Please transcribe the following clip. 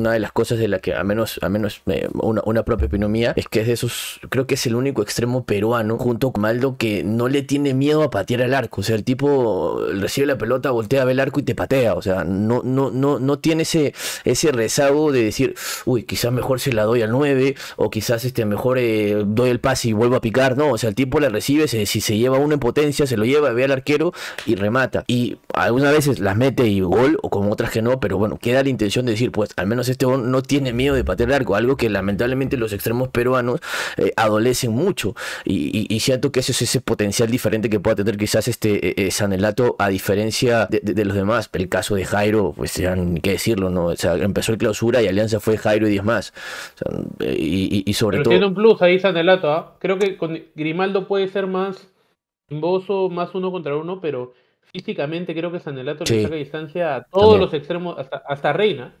una de las cosas de la que, al menos, al menos eh, una, propia opinión es que es de esos, creo que es el único extremo peruano, junto con Maldo, que no le tiene miedo a patear al arco. O sea, el tipo recibe la pelota, voltea, ve el arco y te patea. O sea, no, no, no, no tiene ese, ese rezago de decir, uy, quizás mejor se la doy al 9, o quizás este, mejor eh, doy el pase y vuelvo a picar. No, o sea, el tipo la recibe, si se lleva uno en potencia, se lo lleva, ve al arquero y remata. Y algunas veces las mete y gol, o como otras que no, pero bueno, queda la intención de decir, pues al menos este no tiene miedo de patear el arco, algo que lamentablemente los extremos peruanos eh, adolecen mucho. Y, siento que ese es ese potencial diferente que pueda tener quizás este eh, eh, Sanelato a diferencia de, los demás. El caso de Jairo, pues hay que decirlo, ¿no? O sea, empezó el clausura y Alianza fue Jairo y 10 más. y, sobre todo. Tiene un plus ahí Sanelato, ¿ah? Creo que con Grimaldo puede ser más Simboso, más uno contra uno, pero físicamente creo que Sanelato Elato le saca distancia a todos los extremos, hasta Reina.